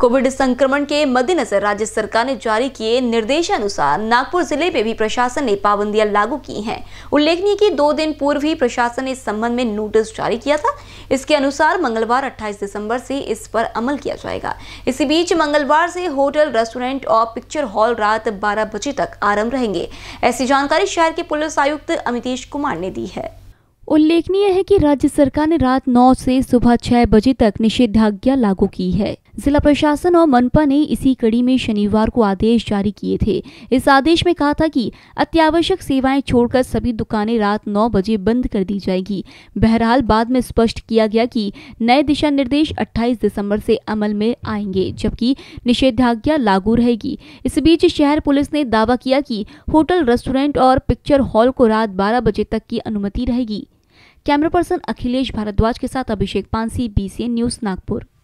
Covid संक्रमण के मद्देनजर राज्य सरकार ने जारी किए निर्देशानुसार नागपुर जिले में भी प्रशासन ने पाबंदियां लागू की हैं उल्लेखनीय कि दो दिन पूर्व ही प्रशासन ने इस संबंध में नोटिस जारी किया था इसके अनुसार मंगलवार 28 दिसंबर से इस पर अमल किया जाएगा इसी बीच मंगलवार से होटल रेस्टोरेंट और पिक्चर हॉल रात बारह बजे तक आरम्भ रहेंगे ऐसी जानकारी शहर के पुलिस आयुक्त अमितेश कुमार ने दी है उल्लेखनीय है कि राज्य सरकार ने रात 9 से सुबह 6 बजे तक निषेधाज्ञा लागू की है जिला प्रशासन और मनपा ने इसी कड़ी में शनिवार को आदेश जारी किए थे इस आदेश में कहा था कि अत्यावश्यक सेवाएं छोड़कर सभी दुकानें रात नौ बजे बंद कर दी जाएगी बहरहाल बाद में स्पष्ट किया गया कि नए दिशा निर्देश 28 दिसंबर से अमल में आएंगे जबकि निषेधाज्ञा लागू रहेगी इस बीच शहर पुलिस ने दावा किया कि होटल रेस्टोरेंट और पिक्चर हॉल को रात बारह बजे तक की अनुमति रहेगी कैमरा पर्सन अखिलेश भारद्वाज के साथ अभिषेक पांसी बीसीएन न्यूज नागपुर